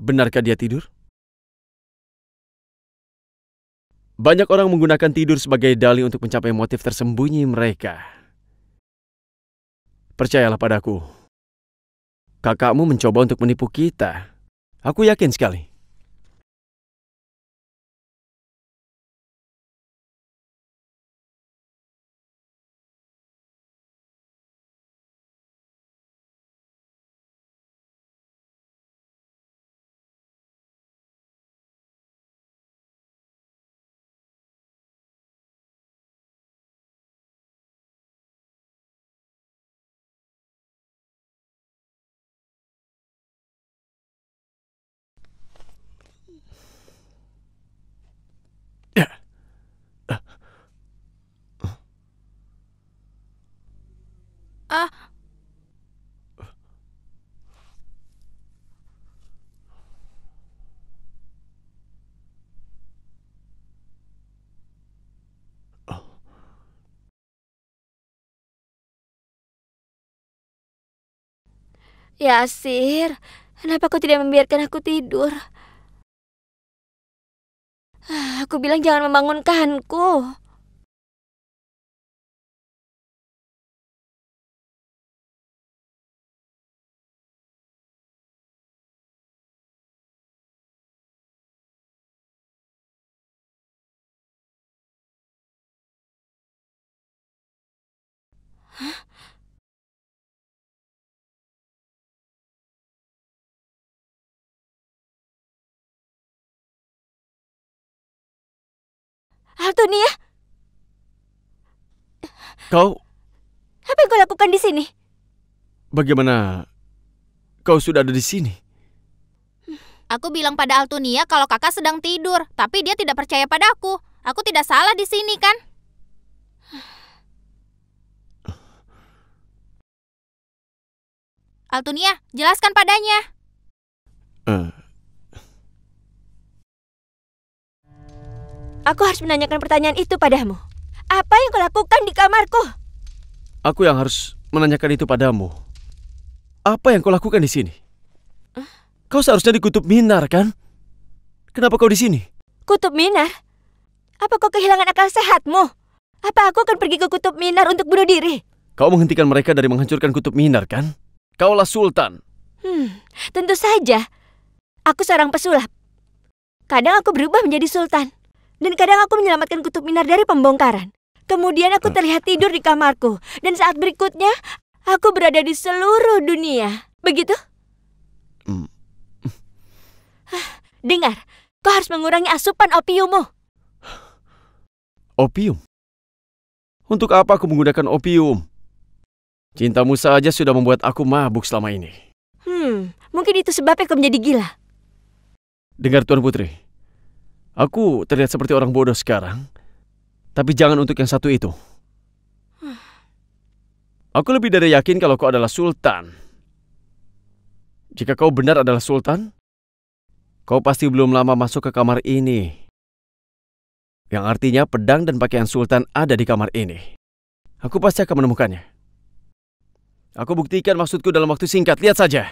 Benarkah dia tidur? Banyak orang menggunakan tidur sebagai dalih untuk mencapai motif tersembunyi mereka. Percayalah padaku. Kakakmu mencoba untuk menipu kita. Aku yakin sekali. Ah. Ya, Sir. Kenapa kau tidak membiarkan aku tidur? Ah, aku bilang jangan membangunkanku. Hah? Altonia? Kau? Apa yang kau lakukan di sini? Bagaimana kau sudah ada di sini? Aku bilang pada Altonia kalau kakak sedang tidur, tapi dia tidak percaya padaku. Aku tidak salah di sini, kan? Altunia, jelaskan padanya. Eh. Aku harus menanyakan pertanyaan itu padamu. Apa yang kau lakukan di kamarku? Aku yang harus menanyakan itu padamu. Apa yang kau lakukan di sini? Kau seharusnya di Kutub Minar, kan? Kenapa kau di sini? Kutub Minar? Apa kau kehilangan akal sehatmu? Apa aku akan pergi ke Kutub Minar untuk bunuh diri? Kau menghentikan mereka dari menghancurkan Kutub Minar, kan? Kaulah sultan. Hmm, tentu saja. Aku seorang pesulap. Kadang aku berubah menjadi sultan. Dan kadang aku menyelamatkan kutub minar dari pembongkaran. Kemudian aku terlihat tidur di kamarku. Dan saat berikutnya, aku berada di seluruh dunia. Begitu? Hmm. Dengar, kau harus mengurangi asupan opiummu. Opium? Untuk apa aku menggunakan opium? Cinta Musa aja sudah membuat aku mabuk selama ini. Hmm, mungkin itu sebabnya kau menjadi gila. Dengar Tuan Putri, aku terlihat seperti orang bodoh sekarang. Tapi jangan untuk yang satu itu. Aku lebih dari yakin kalau kau adalah sultan. Jika kau benar adalah sultan, kau pasti belum lama masuk ke kamar ini. Yang artinya pedang dan pakaian sultan ada di kamar ini. Aku pasti akan menemukannya. Aku buktikan maksudku dalam waktu singkat. Lihat saja.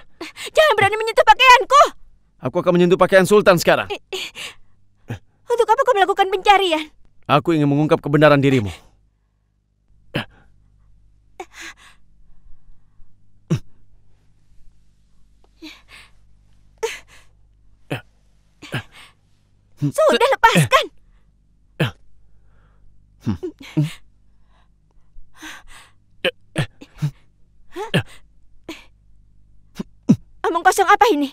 Jangan berani menyentuh pakaianku. Aku akan menyentuh pakaian Sultan sekarang. Untuk apa kau melakukan pencarian? Aku ingin mengungkap kebenaran dirimu. Sudah lepaskan. ini?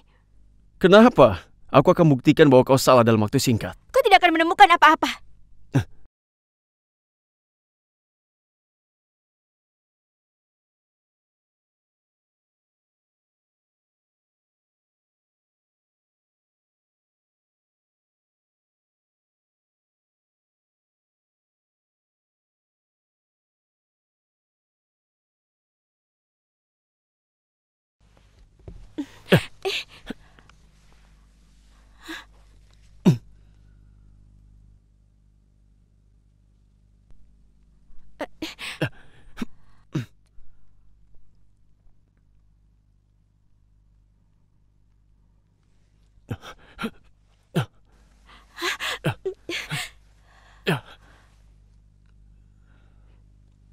Kenapa? Aku akan buktikan bahwa kau salah dalam waktu singkat. Kau tidak akan menemukan apa-apa.